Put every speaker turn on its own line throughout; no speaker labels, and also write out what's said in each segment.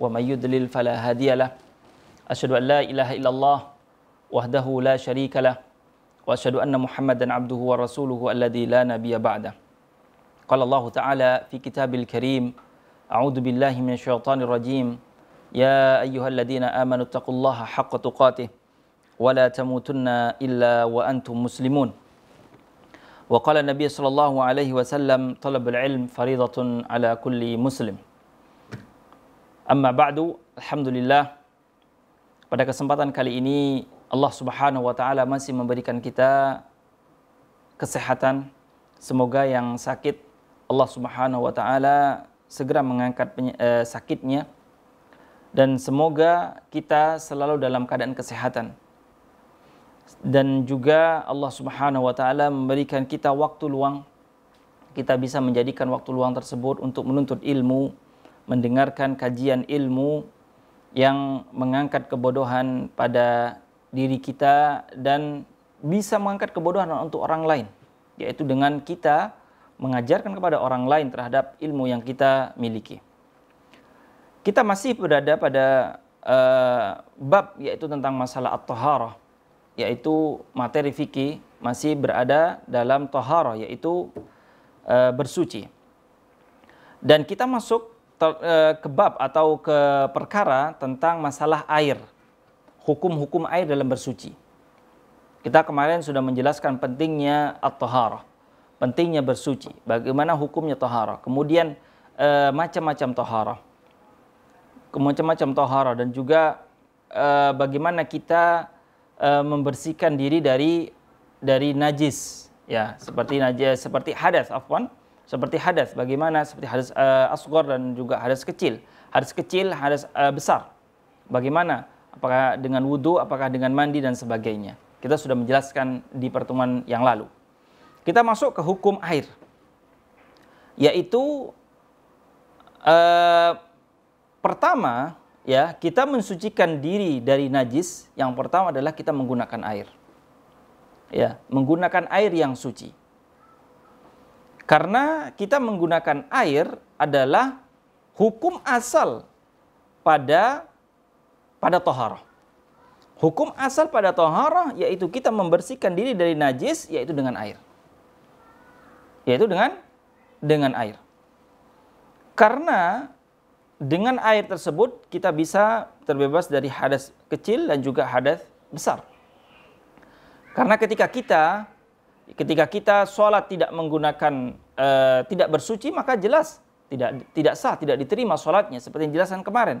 ومن يدلل فلا هادي له أشهد أن لا إله إلا الله وحده لا شريك له وأشهد أن محمدا عبده ورسوله الذي لا نبي بعده قال الله تعالى في كتاب الكريم أعوذ بالله من الشيطان الرجيم يا أيها الذين آمنوا اتقوا الله حق تقاته ولا تموتن إلا وأنتم مسلمون وقال النبي صلى الله عليه وسلم طلب العلم فريضة على كل مسلم Amma ba'du, Alhamdulillah. Pada kesempatan kali ini, Allah subhanahu wa ta'ala masih memberikan kita kesehatan. Semoga yang sakit, Allah subhanahu wa ta'ala segera mengangkat eh, sakitnya. Dan semoga kita selalu dalam keadaan kesehatan. Dan juga Allah subhanahu wa ta'ala memberikan kita waktu luang. Kita bisa menjadikan waktu luang tersebut untuk menuntut ilmu, mendengarkan kajian ilmu yang mengangkat kebodohan pada diri kita dan bisa mengangkat kebodohan untuk orang lain, yaitu dengan kita mengajarkan kepada orang lain terhadap ilmu yang kita miliki. Kita masih berada pada uh, bab yaitu tentang masalah at-taharah, yaitu materi fikih masih berada dalam taharah yaitu uh, bersuci. Dan kita masuk Eh, kebab atau ke perkara tentang masalah air, hukum-hukum air dalam bersuci. Kita kemarin sudah menjelaskan pentingnya at pentingnya bersuci, bagaimana hukumnya taharah, kemudian eh, macam-macam taharah, macam-macam taharah dan juga eh, bagaimana kita membersihkan diri dari dari najis, ya seperti najis, seperti hadas, afwan, seperti hadas bagaimana seperti hadas uh, eh, asgor dan juga hadas kecil hadas kecil hadas uh, besar bagaimana apakah dengan wudhu apakah dengan mandi dan sebagainya kita sudah menjelaskan di pertemuan yang lalu kita masuk ke hukum air yaitu uh, pertama ya kita mensucikan diri dari najis yang pertama adalah kita menggunakan air ya menggunakan air yang suci karena kita menggunakan air adalah hukum asal pada pada toharoh. Hukum asal pada toharoh yaitu kita membersihkan diri dari najis yaitu dengan air. Yaitu dengan dengan air. Karena dengan air tersebut kita bisa terbebas dari hadas kecil dan juga hadas besar. Karena ketika kita ketika kita sholat tidak menggunakan uh, tidak bersuci maka jelas tidak tidak sah tidak diterima sholatnya seperti yang jelasan kemarin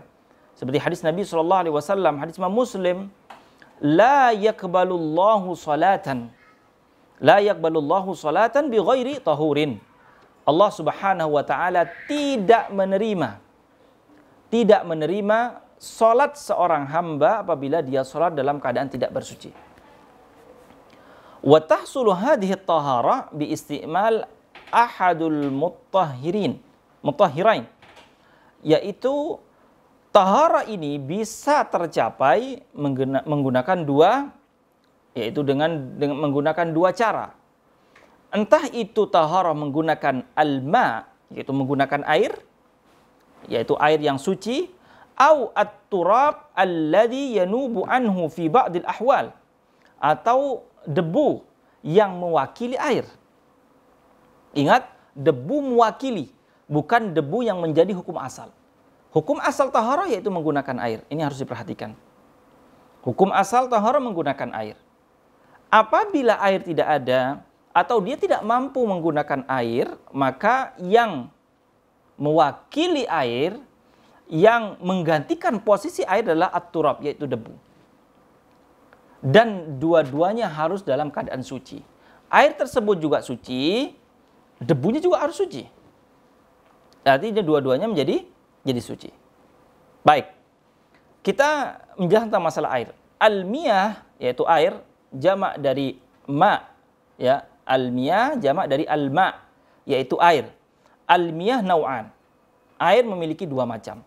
seperti hadis Nabi Shallallahu Alaihi Wasallam hadis Muslim la yakbalullahu salatan la yakbalullahu salatan bi ghairi tahurin Allah Subhanahu wa taala tidak menerima tidak menerima sholat seorang hamba apabila dia sholat dalam keadaan tidak bersuci. Wa tahsulu hadhihi tahara bi istimal ahadul mutahhirin, mutahhirain. Yaitu tahara ini bisa tercapai menggunakan dua yaitu dengan, dengan menggunakan dua cara. Entah itu tahara menggunakan alma yaitu menggunakan air yaitu air yang suci au at-turab alladhi yanubu anhu fi ba'dil ahwal atau debu yang mewakili air. Ingat, debu mewakili, bukan debu yang menjadi hukum asal. Hukum asal taharah yaitu menggunakan air. Ini harus diperhatikan. Hukum asal taharah menggunakan air. Apabila air tidak ada atau dia tidak mampu menggunakan air, maka yang mewakili air yang menggantikan posisi air adalah at yaitu debu dan dua-duanya harus dalam keadaan suci. Air tersebut juga suci, debunya juga harus suci. Artinya dua-duanya menjadi jadi suci. Baik. Kita menjelaskan tentang masalah air. Almiyah yaitu air jamak dari ma ya almiyah jamak dari alma yaitu air. Almiyah nau'an. Air memiliki dua macam.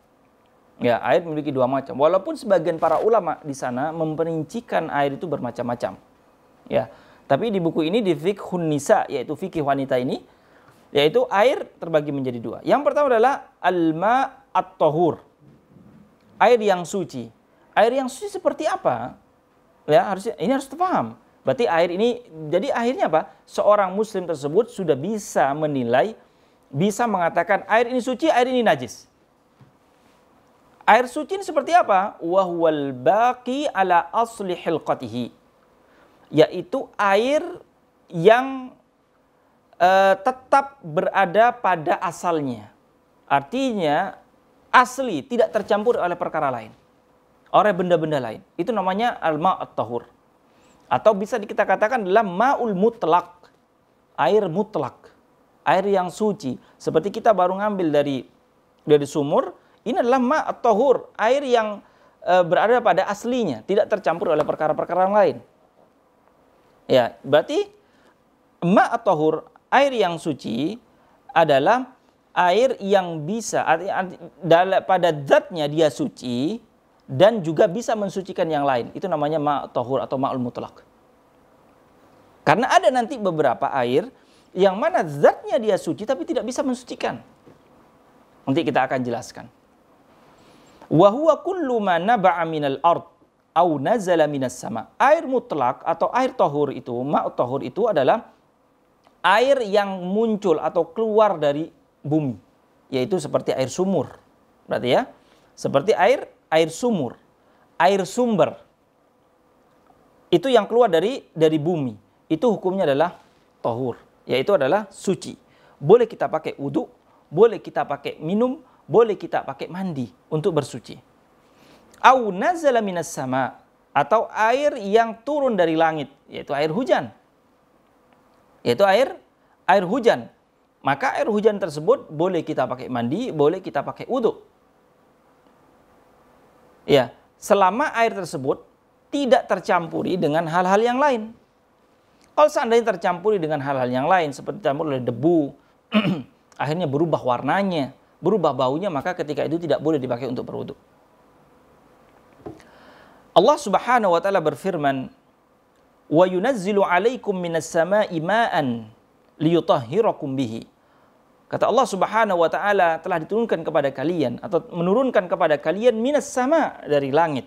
Ya, air memiliki dua macam. Walaupun sebagian para ulama di sana memperincikan air itu bermacam-macam. Ya. Tapi di buku ini di fikhun nisa yaitu fikih wanita ini yaitu air terbagi menjadi dua. Yang pertama adalah alma at-tahur. Air yang suci. Air yang suci seperti apa? Ya, harus ini harus paham. Berarti air ini jadi akhirnya apa? Seorang muslim tersebut sudah bisa menilai bisa mengatakan air ini suci, air ini najis. Air suci ini seperti apa? Wahwal baki ala asli hilqatihi. Yaitu air yang uh, tetap berada pada asalnya. Artinya asli tidak tercampur oleh perkara lain. Oleh benda-benda lain. Itu namanya al maat at-tahur. Atau bisa kita katakan adalah ma'ul mutlak. Air mutlak. Air yang suci. Seperti kita baru ngambil dari dari sumur, ini adalah ma tohur air yang e, berada pada aslinya, tidak tercampur oleh perkara-perkara lain. Ya, berarti ma tohur air yang suci adalah air yang bisa pada zatnya dia suci dan juga bisa mensucikan yang lain. Itu namanya ma tohur atau ma'ul mutlak. Karena ada nanti beberapa air yang mana zatnya dia suci tapi tidak bisa mensucikan. Nanti kita akan jelaskan. Wa huwa kullu ma naba'a minal ard au nazala minas sama. Air mutlak atau air tohur itu, ma' tohur itu adalah air yang muncul atau keluar dari bumi, yaitu seperti air sumur. Berarti ya, seperti air air sumur, air sumber. Itu yang keluar dari dari bumi. Itu hukumnya adalah tohur, yaitu adalah suci. Boleh kita pakai uduk, boleh kita pakai minum, boleh kita pakai mandi untuk bersuci. Au nazala minas sama atau air yang turun dari langit, yaitu air hujan. Yaitu air air hujan. Maka air hujan tersebut boleh kita pakai mandi, boleh kita pakai wudhu. Ya, selama air tersebut tidak tercampuri dengan hal-hal yang lain. Kalau seandainya tercampuri dengan hal-hal yang lain seperti campur oleh debu, akhirnya berubah warnanya, berubah baunya maka ketika itu tidak boleh dipakai untuk berwudu. Allah Subhanahu wa taala berfirman, "Wa yunazzilu 'alaikum minas sama'i ma'an liyutahhirakum bihi." Kata Allah Subhanahu wa taala telah diturunkan kepada kalian atau menurunkan kepada kalian minas sama dari langit.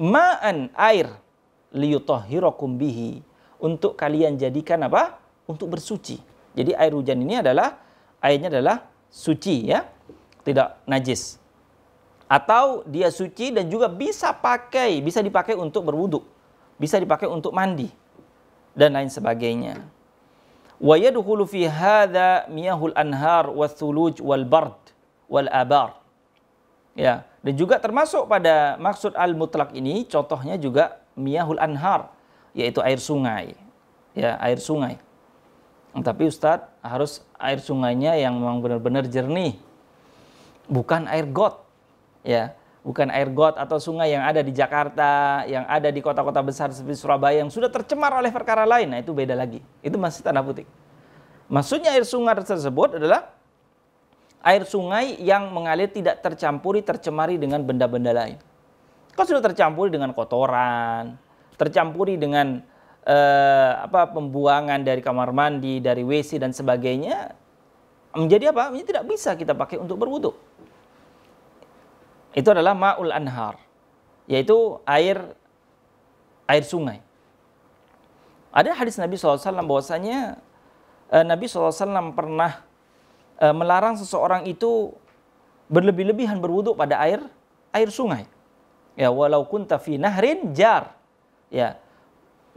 Ma'an air liyutahhirakum bihi untuk kalian jadikan apa? Untuk bersuci. Jadi air hujan ini adalah airnya adalah suci ya, tidak najis. Atau dia suci dan juga bisa pakai, bisa dipakai untuk berwudhu, bisa dipakai untuk mandi dan lain sebagainya. Wa fi hadza miyahul anhar wathuluj wal bard wal abar. Ya, dan juga termasuk pada maksud al-mutlak ini contohnya juga miyahul anhar yaitu air sungai. Ya, air sungai. Hmm. Tapi Ustadz harus air sungainya yang memang benar-benar jernih. Bukan air got. Ya, bukan air got atau sungai yang ada di Jakarta, yang ada di kota-kota besar seperti Surabaya yang sudah tercemar oleh perkara lain. Nah, itu beda lagi. Itu masih tanah putih. Maksudnya air sungai tersebut adalah air sungai yang mengalir tidak tercampuri, tercemari dengan benda-benda lain. Kok sudah tercampuri dengan kotoran, tercampuri dengan eh, apa pembuangan dari kamar mandi, dari WC dan sebagainya menjadi apa? Ini tidak bisa kita pakai untuk berwuduk Itu adalah maul anhar, yaitu air air sungai. Ada hadis Nabi SAW bahwasanya eh, Nabi SAW pernah eh, melarang seseorang itu berlebih-lebihan berwudhu pada air air sungai. Ya walau kunta fi nahrin jar. Ya,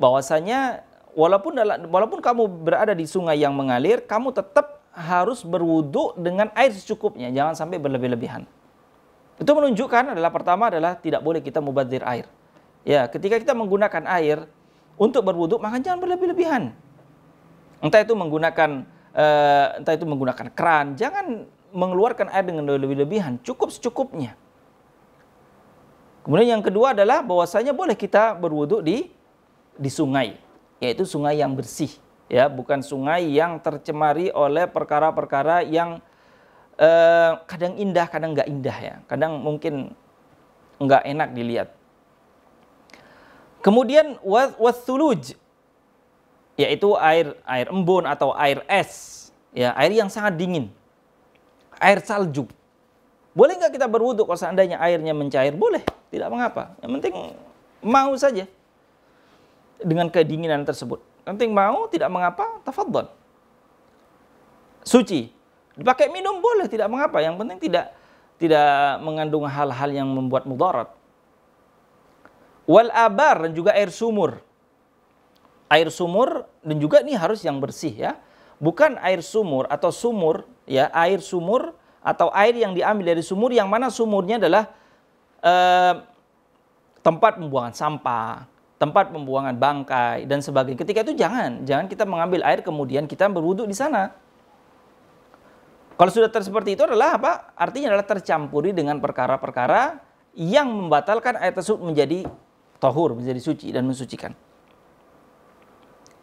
bahwasanya walaupun walaupun kamu berada di sungai yang mengalir, kamu tetap harus berwudu dengan air secukupnya, jangan sampai berlebih-lebihan. Itu menunjukkan adalah pertama adalah tidak boleh kita mubazir air. Ya, ketika kita menggunakan air untuk berwudu, maka jangan berlebih-lebihan. Entah itu menggunakan uh, entah itu menggunakan keran, jangan mengeluarkan air dengan berlebih-lebihan, cukup secukupnya. Kemudian yang kedua adalah bahwasanya boleh kita berwudu di di sungai, yaitu sungai yang bersih, ya, bukan sungai yang tercemari oleh perkara-perkara yang eh, kadang indah, kadang nggak indah ya, kadang mungkin nggak enak dilihat. Kemudian wasuluj, yaitu air air embun atau air es, ya, air yang sangat dingin. Air salju. Boleh nggak kita berwudhu kalau seandainya airnya mencair? Boleh, tidak mengapa. Yang penting mau saja dengan kedinginan tersebut. Nanti mau tidak mengapa, tafadhol. Suci. Dipakai minum boleh tidak mengapa, yang penting tidak tidak mengandung hal-hal yang membuat mudarat. Wal abar dan juga air sumur. Air sumur dan juga ini harus yang bersih ya. Bukan air sumur atau sumur ya, air sumur atau air yang diambil dari sumur yang mana sumurnya adalah eh, tempat pembuangan sampah tempat pembuangan bangkai dan sebagainya. Ketika itu jangan, jangan kita mengambil air kemudian kita berwudhu di sana. Kalau sudah terseperti itu adalah apa? Artinya adalah tercampuri dengan perkara-perkara yang membatalkan air tersebut menjadi tohur, menjadi suci dan mensucikan.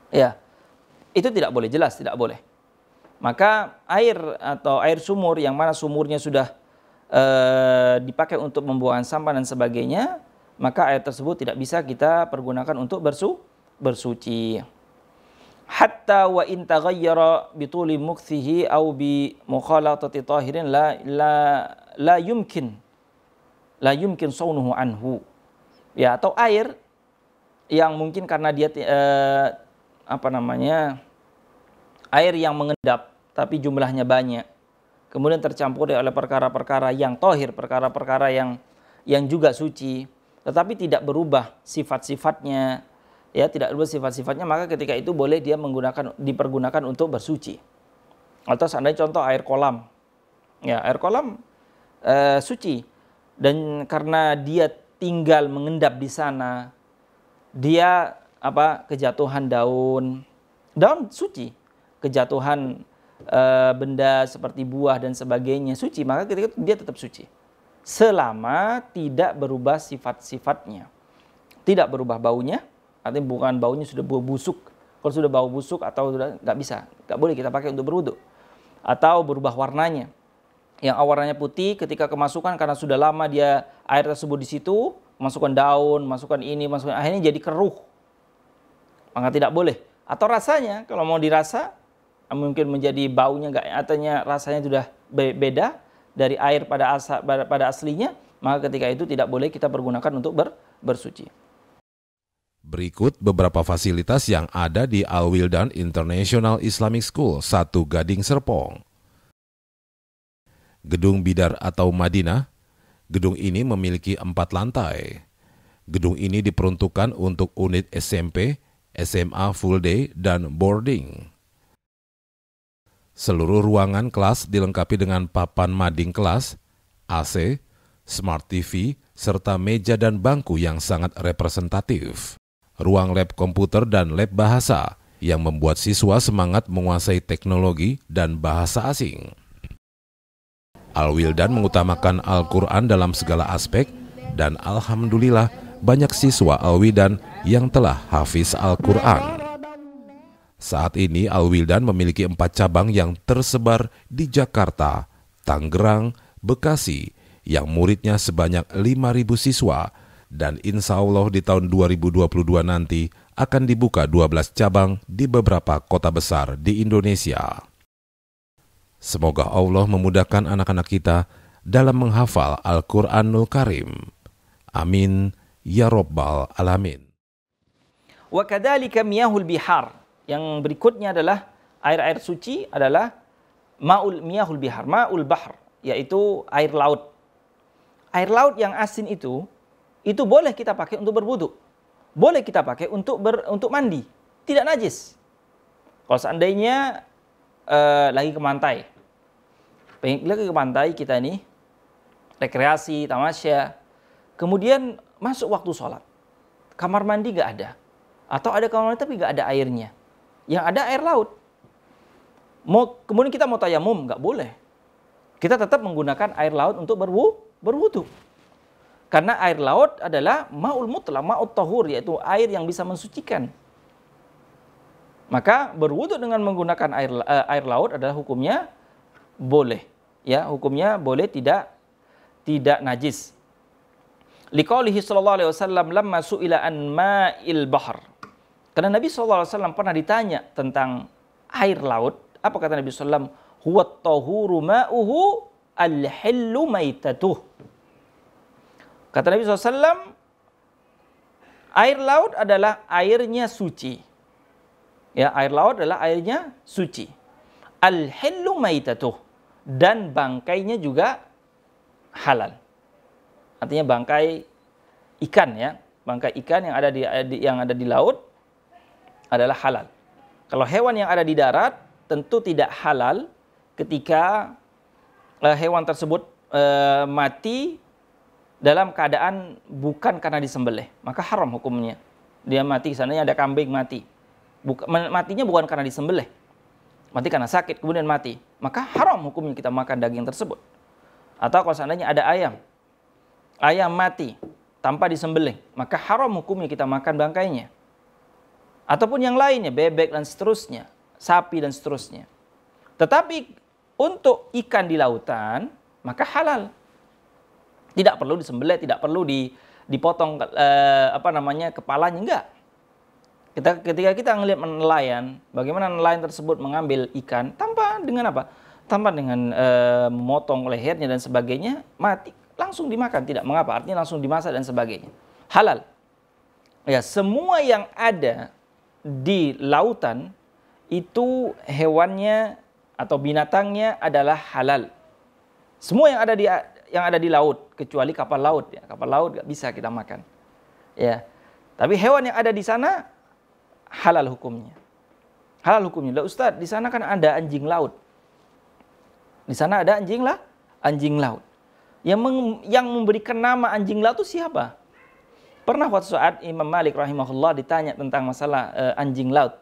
Ya, itu tidak boleh jelas, tidak boleh. Maka air atau air sumur yang mana sumurnya sudah eh, dipakai untuk membuang sampah dan sebagainya, maka ayat tersebut tidak bisa kita pergunakan untuk bersu bersuci. Hatta wa in taghayyara bituli mukthihi aw bi mukhalatati tahirin la la la yumkin la yumkin saunuhu anhu. Ya, atau air yang mungkin karena dia eh, apa namanya? air yang mengendap tapi jumlahnya banyak. Kemudian tercampur oleh perkara-perkara yang tohir, perkara-perkara yang yang juga suci tetapi tidak berubah sifat-sifatnya ya tidak berubah sifat-sifatnya maka ketika itu boleh dia menggunakan dipergunakan untuk bersuci atau seandainya contoh air kolam ya air kolam e, suci dan karena dia tinggal mengendap di sana dia apa kejatuhan daun daun suci kejatuhan e, benda seperti buah dan sebagainya suci maka ketika itu dia tetap suci selama tidak berubah sifat-sifatnya. Tidak berubah baunya, artinya bukan baunya sudah bau busuk. Kalau sudah bau busuk atau sudah nggak bisa, nggak boleh kita pakai untuk berwudhu. Atau berubah warnanya. Yang awalnya putih ketika kemasukan karena sudah lama dia air tersebut di situ, masukkan daun, masukkan ini, masukkan akhirnya jadi keruh. Maka tidak boleh. Atau rasanya kalau mau dirasa mungkin menjadi baunya nggak, artinya rasanya sudah beda, dari air pada, asa, pada aslinya, maka ketika itu tidak boleh kita pergunakan untuk ber, bersuci.
Berikut beberapa fasilitas yang ada di Al-Wildan International Islamic School, Satu Gading Serpong. Gedung Bidar atau Madinah, gedung ini memiliki empat lantai. Gedung ini diperuntukkan untuk unit SMP, SMA full day, dan boarding. Seluruh ruangan kelas dilengkapi dengan papan mading kelas, AC, smart TV, serta meja dan bangku yang sangat representatif. Ruang lab komputer dan lab bahasa yang membuat siswa semangat menguasai teknologi dan bahasa asing. Al-Wildan mengutamakan Al-Quran dalam segala aspek dan Alhamdulillah banyak siswa Al-Wildan yang telah hafiz Al-Quran. Saat ini Alwildan memiliki empat cabang yang tersebar di Jakarta, Tangerang, Bekasi, yang muridnya sebanyak 5.000 siswa, dan insya Allah di tahun 2022 nanti akan dibuka 12 cabang di beberapa kota besar di Indonesia. Semoga Allah memudahkan anak-anak kita dalam menghafal Al-Quranul Karim. Amin. Ya Rabbal Alamin.
وكذلك مياه البحار yang berikutnya adalah air-air suci adalah maul miyahul bihar, maul bahr, yaitu air laut. Air laut yang asin itu itu boleh kita pakai untuk berbuduk. Boleh kita pakai untuk ber, untuk mandi, tidak najis. Kalau seandainya uh, lagi ke pantai, pengen lagi ke pantai kita ini rekreasi, tamasya, kemudian masuk waktu sholat, kamar mandi gak ada, atau ada kamar mandi tapi gak ada airnya, yang ada air laut. Mau kemudian kita mau tayamum nggak boleh. Kita tetap menggunakan air laut untuk berwu, berwudu. Karena air laut adalah maul mutlak, maut tahur yaitu air yang bisa mensucikan. Maka berwudu dengan menggunakan air eh, air laut adalah hukumnya boleh. Ya, hukumnya boleh tidak tidak najis. Liqaulihi sallallahu alaihi wasallam lamma su'ila an ma'il bahr karena Nabi SAW pernah ditanya tentang air laut. Apa kata Nabi SAW? Huwa tahuru ma'uhu al-hillu maitatuh. Kata Nabi SAW, air laut adalah airnya suci. Ya, air laut adalah airnya suci. Al-hillu maitatuh. Dan bangkainya juga halal. Artinya bangkai ikan ya, bangkai ikan yang ada di yang ada di laut adalah halal. Kalau hewan yang ada di darat tentu tidak halal ketika uh, hewan tersebut uh, mati dalam keadaan bukan karena disembelih, maka haram hukumnya. Dia mati, seandainya ada kambing mati. Buka, matinya bukan karena disembelih. Mati karena sakit, kemudian mati. Maka haram hukumnya kita makan daging tersebut. Atau kalau seandainya ada ayam. Ayam mati tanpa disembelih, maka haram hukumnya kita makan bangkainya. Ataupun yang lainnya, bebek dan seterusnya, sapi dan seterusnya. Tetapi untuk ikan di lautan, maka halal. Tidak perlu disembelih, tidak perlu di, dipotong eh, apa namanya kepalanya enggak. Kita ketika kita ngelihat nelayan, bagaimana nelayan tersebut mengambil ikan tanpa dengan apa? Tanpa dengan eh, memotong lehernya dan sebagainya, mati langsung dimakan tidak mengapa, artinya langsung dimasak dan sebagainya. Halal. Ya, semua yang ada di lautan itu hewannya atau binatangnya adalah halal. Semua yang ada di yang ada di laut kecuali kapal laut ya. Kapal laut nggak bisa kita makan. Ya. Tapi hewan yang ada di sana halal hukumnya. Halal hukumnya. Lah Ustaz, di sana kan ada anjing laut. Di sana ada anjing lah, anjing laut. Yang meng, yang memberikan nama anjing laut itu siapa? Pernah waktu saat Imam Malik rahimahullah ditanya tentang masalah e, anjing laut.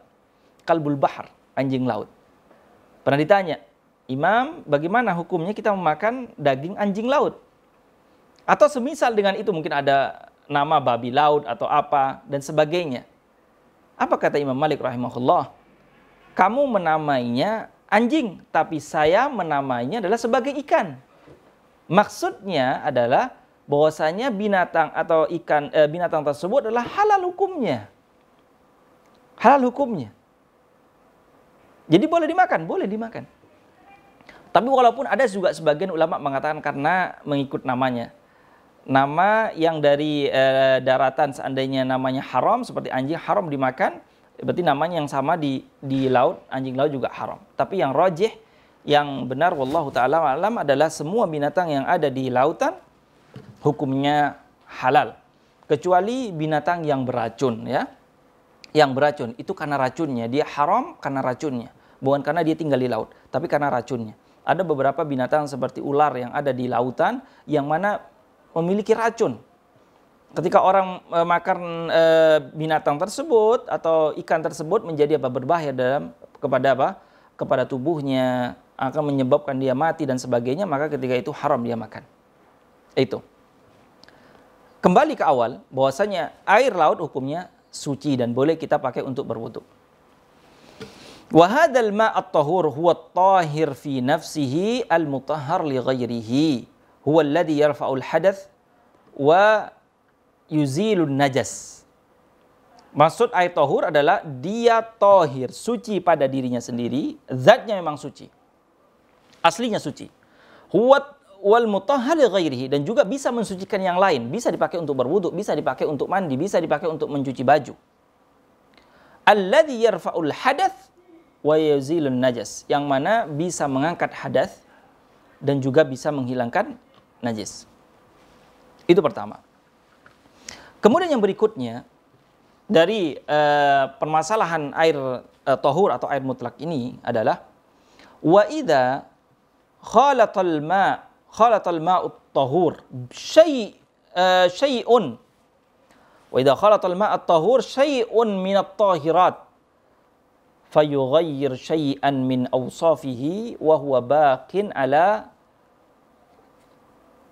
Kalbul bahar, anjing laut. Pernah ditanya, Imam, bagaimana hukumnya kita memakan daging anjing laut? Atau semisal dengan itu mungkin ada nama babi laut atau apa dan sebagainya. Apa kata Imam Malik rahimahullah? Kamu menamainya anjing, tapi saya menamainya adalah sebagai ikan. Maksudnya adalah bahwasanya binatang atau ikan eh, binatang tersebut adalah halal hukumnya. Halal hukumnya. Jadi boleh dimakan, boleh dimakan. Tapi walaupun ada juga sebagian ulama mengatakan karena mengikut namanya. Nama yang dari eh, daratan seandainya namanya haram seperti anjing haram dimakan, berarti namanya yang sama di di laut, anjing laut juga haram. Tapi yang rajih yang benar wallahu taala alam adalah semua binatang yang ada di lautan hukumnya halal kecuali binatang yang beracun ya yang beracun itu karena racunnya dia haram karena racunnya bukan karena dia tinggal di laut tapi karena racunnya ada beberapa binatang seperti ular yang ada di lautan yang mana memiliki racun ketika orang e, makan e, binatang tersebut atau ikan tersebut menjadi apa berbahaya dalam kepada apa kepada tubuhnya akan menyebabkan dia mati dan sebagainya maka ketika itu haram dia makan itu. Kembali ke awal, bahwasanya air laut hukumnya suci dan boleh kita pakai untuk berwudu. Wahadal at tahur huwa tahir fi nafsihi al-mutahhar li ghairihi. Huwa alladhi yarfa'ul hadath wa yuzilun najas. Maksud air tohur adalah dia tohir, suci pada dirinya sendiri, zatnya memang suci. Aslinya suci. Huwat wal mutahhali ghairihi dan juga bisa mensucikan yang lain, bisa dipakai untuk berwudu, bisa dipakai untuk mandi, bisa dipakai untuk mencuci baju. Alladhi yarfa'ul hadath wa yazilun najas, yang mana bisa mengangkat hadas dan juga bisa menghilangkan najis. Itu pertama. Kemudian yang berikutnya dari uh, permasalahan air uh, eh, tohur atau air mutlak ini adalah wa idza khalatal ma خلط الماء الطهور شيء شيء وإذا خلط الماء الطهور شيء من الطاهرات فيغير شيئا من أوصافه وهو باق على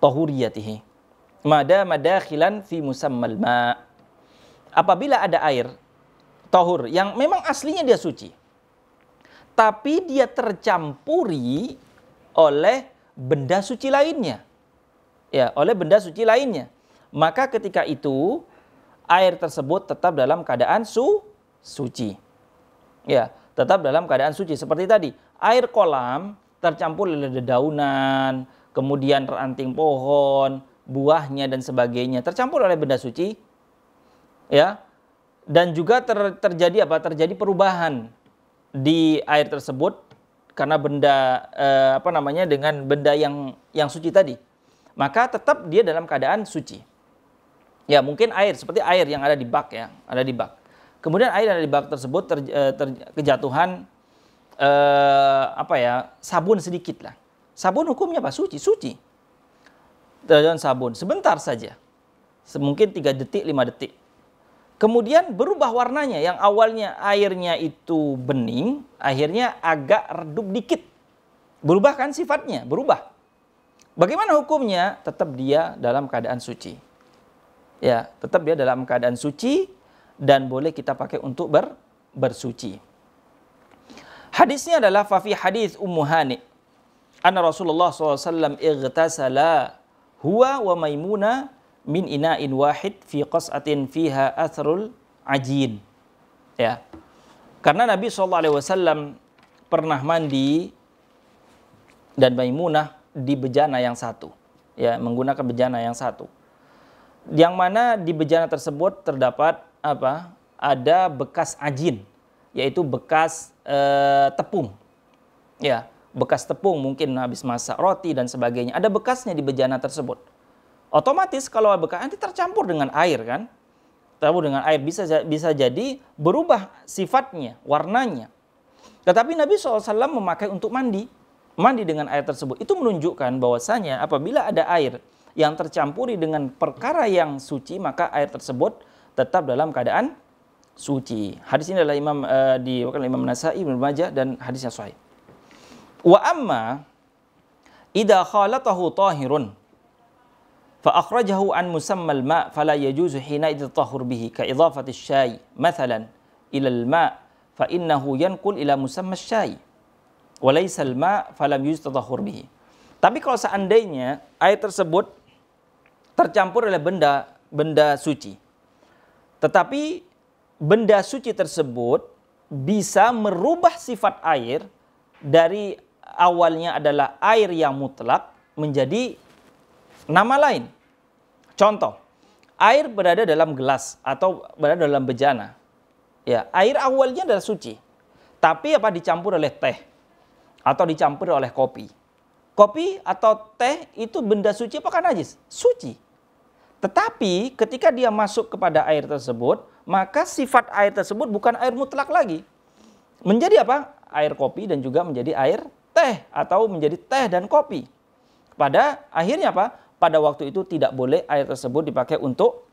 طهوريته ما دام داخلا في مسمى الماء apabila ada air tahur yang memang aslinya dia suci tapi dia tercampuri oleh benda suci lainnya. Ya, oleh benda suci lainnya. Maka ketika itu air tersebut tetap dalam keadaan su suci. Ya, tetap dalam keadaan suci seperti tadi. Air kolam tercampur oleh dedaunan, kemudian ranting pohon, buahnya dan sebagainya tercampur oleh benda suci. Ya. Dan juga ter, terjadi apa? Terjadi perubahan di air tersebut karena benda eh, apa namanya dengan benda yang yang suci tadi, maka tetap dia dalam keadaan suci. Ya mungkin air seperti air yang ada di bak ya, ada di bak. Kemudian air yang ada di bak tersebut ter, eh, ter, kejatuhan eh, apa ya sabun sedikit lah. Sabun hukumnya apa? Suci, suci. Terjatuhan sabun sebentar saja, mungkin tiga detik, lima detik Kemudian berubah warnanya yang awalnya airnya itu bening, akhirnya agak redup dikit. Berubah kan sifatnya, berubah. Bagaimana hukumnya? Tetap dia dalam keadaan suci. Ya, tetap dia dalam keadaan suci dan boleh kita pakai untuk ber, bersuci. Hadisnya adalah fi hadis Ummu Hani. Anna Rasulullah SAW igtasala huwa wa maimuna min ina'in wahid fi qas'atin fiha athrul ajin. Ya. Karena Nabi Shallallahu alaihi wasallam pernah mandi dan Maimunah di bejana yang satu. Ya, menggunakan bejana yang satu. Yang mana di bejana tersebut terdapat apa? Ada bekas ajin, yaitu bekas eh, tepung. Ya, bekas tepung mungkin habis masak roti dan sebagainya. Ada bekasnya di bejana tersebut. Otomatis kalau bekas nanti tercampur dengan air kan. Tercampur dengan air bisa bisa jadi berubah sifatnya, warnanya. Tetapi Nabi SAW memakai untuk mandi. Mandi dengan air tersebut. Itu menunjukkan bahwasanya apabila ada air yang tercampuri dengan perkara yang suci, maka air tersebut tetap dalam keadaan suci. Hadis ini adalah Imam uh, oleh Imam Nasai, Ibnu Majah dan hadisnya sahih. Wa amma idza khalatahu tahirun فأخرجه عن مسمى الماء فلا يجوز حينئذ الطهر به كإضافة الشاي مثلا إلى الماء فإنه ينقل إلى مسمى الشاي وليس الماء فلم يجوز تطهر به tapi kalau seandainya air tersebut tercampur oleh benda benda suci tetapi benda suci tersebut bisa merubah sifat air dari awalnya adalah air yang mutlak menjadi Nama lain, contoh, air berada dalam gelas atau berada dalam bejana. Ya, air awalnya adalah suci, tapi apa dicampur oleh teh atau dicampur oleh kopi. Kopi atau teh itu benda suci apakah najis? Suci. Tetapi ketika dia masuk kepada air tersebut, maka sifat air tersebut bukan air mutlak lagi. Menjadi apa? Air kopi dan juga menjadi air teh atau menjadi teh dan kopi. Pada akhirnya apa? pada waktu itu tidak boleh air tersebut dipakai untuk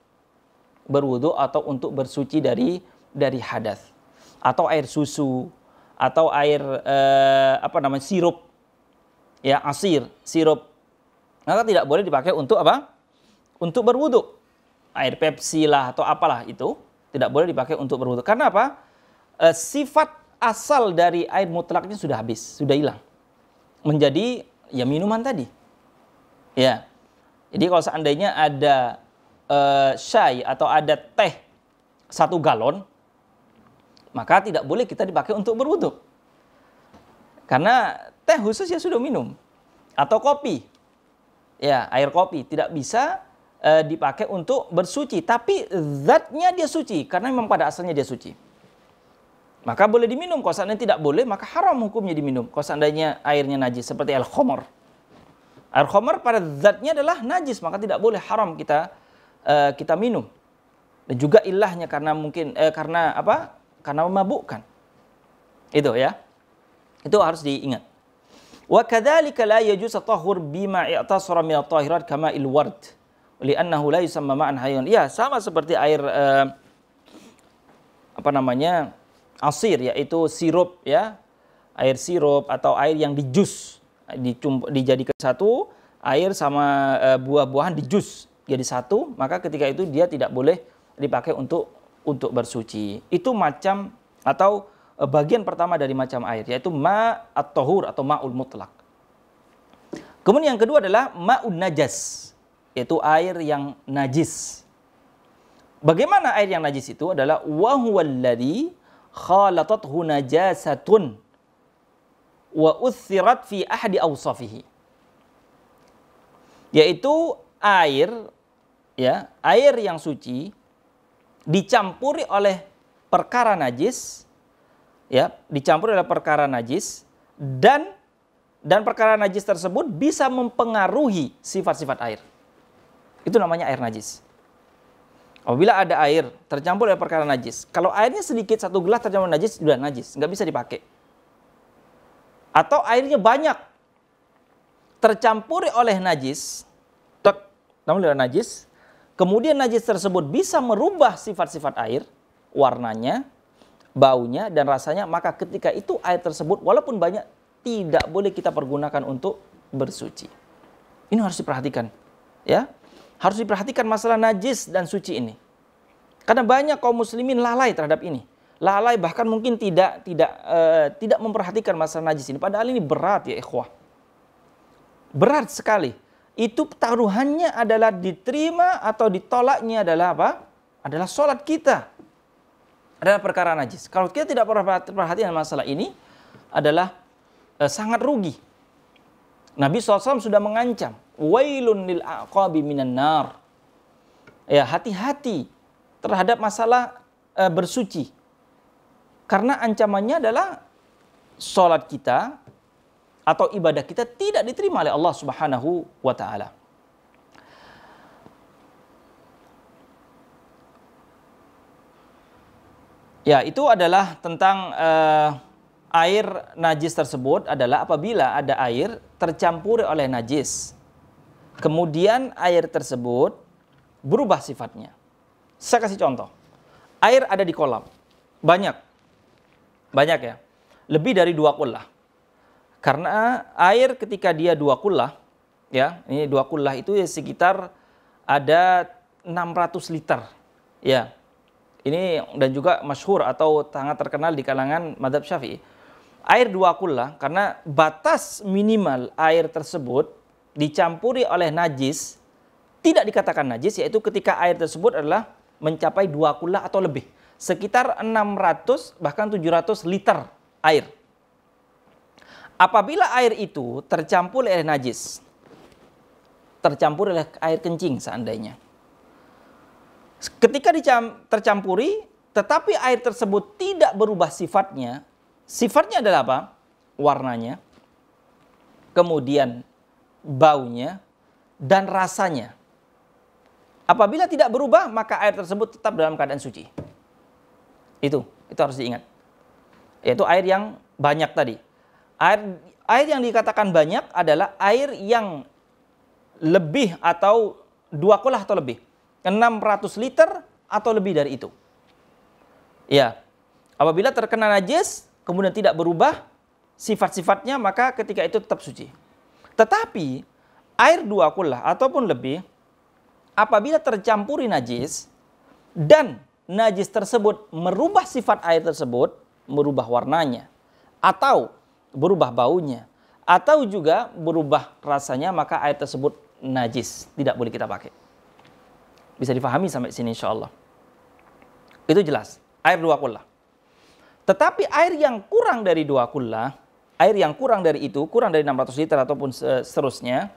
berwudu atau untuk bersuci dari dari hadas atau air susu atau air eh, apa namanya sirup ya asir sirup maka tidak boleh dipakai untuk apa untuk berwudu air Pepsi lah atau apalah itu tidak boleh dipakai untuk berwudu karena apa eh, sifat asal dari air mutlaknya sudah habis sudah hilang menjadi ya minuman tadi ya jadi kalau seandainya ada uh, syai atau ada teh satu galon, maka tidak boleh kita dipakai untuk berwudhu. Karena teh khusus ya sudah minum. Atau kopi. Ya, air kopi. Tidak bisa uh, dipakai untuk bersuci. Tapi zatnya dia suci. Karena memang pada asalnya dia suci. Maka boleh diminum. Kalau seandainya tidak boleh, maka haram hukumnya diminum. Kalau seandainya airnya najis. Seperti al-khomor Air khamar pada zatnya adalah najis, maka tidak boleh haram kita uh, kita minum. Dan juga ilahnya karena mungkin uh, karena apa? Karena memabukkan. Itu ya. Itu harus diingat. Wa kadzalika la yajuz tahur bima i'tasara min at-tahirat kama al ward Li'annahu la yusamma ma'an hayyun. Ya, sama seperti air uh, apa namanya? asir yaitu sirup ya. Air sirup atau air yang di jus dicump, dijadikan satu, air sama e, buah-buahan di jus jadi satu, maka ketika itu dia tidak boleh dipakai untuk untuk bersuci. Itu macam atau e, bagian pertama dari macam air yaitu ma at-tahur atau maul mutlak. Kemudian yang kedua adalah maun najas yaitu air yang najis. Bagaimana air yang najis itu adalah wahwaladi khalatathu najasatun wa uthirat fi ahdi awsafihi yaitu air ya air yang suci dicampuri oleh perkara najis ya dicampuri oleh perkara najis dan dan perkara najis tersebut bisa mempengaruhi sifat-sifat air itu namanya air najis apabila ada air tercampur oleh perkara najis kalau airnya sedikit satu gelas tercampur najis sudah najis nggak bisa dipakai atau airnya banyak tercampuri oleh najis, namun najis, kemudian najis tersebut bisa merubah sifat-sifat air, warnanya, baunya dan rasanya, maka ketika itu air tersebut walaupun banyak tidak boleh kita pergunakan untuk bersuci. Ini harus diperhatikan, ya. Harus diperhatikan masalah najis dan suci ini. Karena banyak kaum muslimin lalai terhadap ini lalai bahkan mungkin tidak tidak uh, tidak memperhatikan masalah najis ini. Padahal ini berat ya ikhwah. Berat sekali. Itu taruhannya adalah diterima atau ditolaknya adalah apa? Adalah sholat kita. Adalah perkara najis. Kalau kita tidak perhatikan masalah ini adalah uh, sangat rugi. Nabi SAW sudah mengancam. Wailun lil aqabi minan nar. Ya hati-hati terhadap masalah uh, bersuci. Karena ancamannya adalah sholat kita atau ibadah kita tidak diterima oleh Allah Subhanahu wa taala. Ya, itu adalah tentang uh, air najis tersebut adalah apabila ada air tercampur oleh najis. Kemudian air tersebut berubah sifatnya. Saya kasih contoh. Air ada di kolam. Banyak banyak ya. Lebih dari dua kullah. Karena air ketika dia dua kullah, ya, ini dua kullah itu ya sekitar ada 600 liter. Ya. Ini dan juga masyhur atau sangat terkenal di kalangan madhab Syafi'i. Air dua kullah karena batas minimal air tersebut dicampuri oleh najis tidak dikatakan najis yaitu ketika air tersebut adalah mencapai dua kullah atau lebih sekitar 600 bahkan 700 liter air. Apabila air itu tercampur oleh najis, tercampur oleh air kencing seandainya. Ketika tercampuri, tetapi air tersebut tidak berubah sifatnya, sifatnya adalah apa? Warnanya, kemudian baunya, dan rasanya. Apabila tidak berubah, maka air tersebut tetap dalam keadaan suci. Itu, itu harus diingat. Yaitu air yang banyak tadi. Air air yang dikatakan banyak adalah air yang lebih atau dua kolah atau lebih. 600 liter atau lebih dari itu. Ya. Apabila terkena najis kemudian tidak berubah sifat-sifatnya maka ketika itu tetap suci. Tetapi air dua kolah ataupun lebih apabila tercampuri najis dan najis tersebut merubah sifat air tersebut, merubah warnanya, atau berubah baunya, atau juga berubah rasanya, maka air tersebut najis, tidak boleh kita pakai. Bisa difahami sampai sini insya Allah. Itu jelas, air dua kullah. Tetapi air yang kurang dari dua kullah, air yang kurang dari itu, kurang dari 600 liter ataupun seterusnya,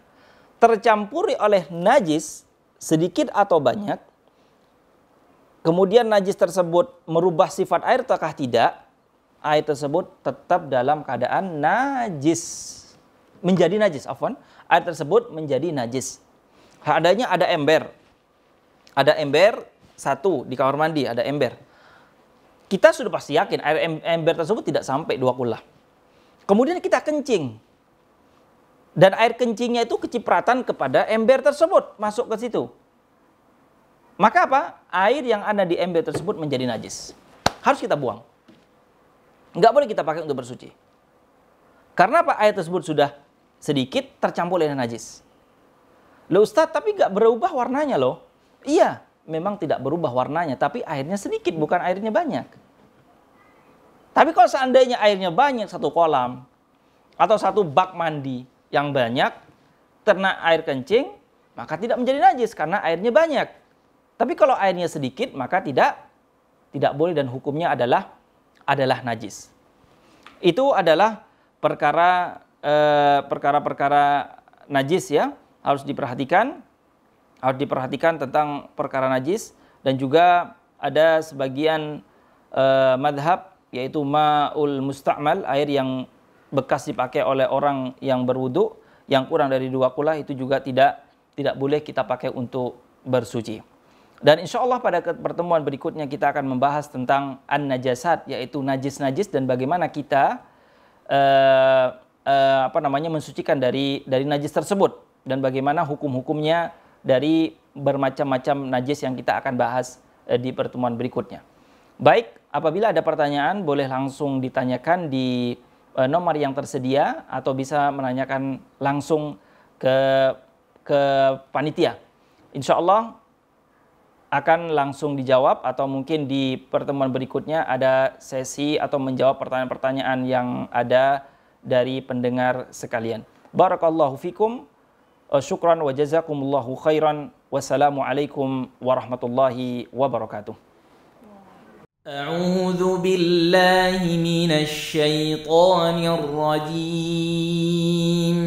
tercampuri oleh najis sedikit atau banyak, kemudian najis tersebut merubah sifat air ataukah tidak, air tersebut tetap dalam keadaan najis. Menjadi najis, afwan. Air tersebut menjadi najis. Adanya ada ember. Ada ember satu di kamar mandi, ada ember. Kita sudah pasti yakin air ember tersebut tidak sampai dua kullah. Kemudian kita kencing. Dan air kencingnya itu kecipratan kepada ember tersebut, masuk ke situ maka apa? Air yang ada di ember tersebut menjadi najis. Harus kita buang. Nggak boleh kita pakai untuk bersuci. Karena apa? Air tersebut sudah sedikit tercampur dengan najis. Loh Ustaz, tapi nggak berubah warnanya loh. Iya, memang tidak berubah warnanya. Tapi airnya sedikit, bukan airnya banyak. Tapi kalau seandainya airnya banyak satu kolam atau satu bak mandi yang banyak, ternak air kencing, maka tidak menjadi najis karena airnya banyak. Tapi kalau airnya sedikit maka tidak tidak boleh dan hukumnya adalah adalah najis. Itu adalah perkara eh, perkara-perkara eh, najis ya harus diperhatikan harus diperhatikan tentang perkara najis dan juga ada sebagian eh, madhab yaitu ma'ul musta'mal air yang bekas dipakai oleh orang yang berwudhu yang kurang dari dua kula itu juga tidak tidak boleh kita pakai untuk bersuci. Dan insya Allah pada pertemuan berikutnya kita akan membahas tentang an-najasat, yaitu najis-najis dan bagaimana kita uh, uh, apa namanya mensucikan dari dari najis tersebut dan bagaimana hukum-hukumnya dari bermacam-macam najis yang kita akan bahas uh, di pertemuan berikutnya. Baik, apabila ada pertanyaan boleh langsung ditanyakan di uh, nomor yang tersedia atau bisa menanyakan langsung ke ke panitia. Insya Allah akan langsung dijawab atau mungkin di pertemuan berikutnya ada sesi atau menjawab pertanyaan-pertanyaan yang ada dari pendengar sekalian. Barakallahu fikum, eh, syukran wa jazakumullahu khairan, wassalamualaikum warahmatullahi wabarakatuh. أعوذ بالله من الشيطان الرجيم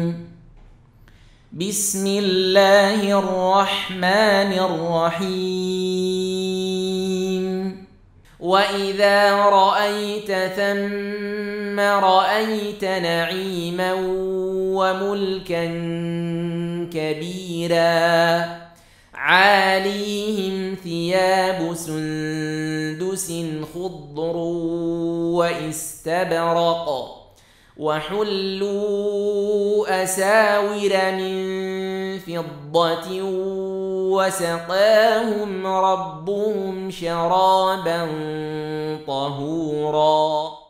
بسم الله الرحمن الرحيم واذا رايت ثم رايت نعيما وملكا كبيرا عاليهم ثياب سندس خضر واستبرق وحلوا أساور من فضة وسقاهم ربهم شرابا طهوراً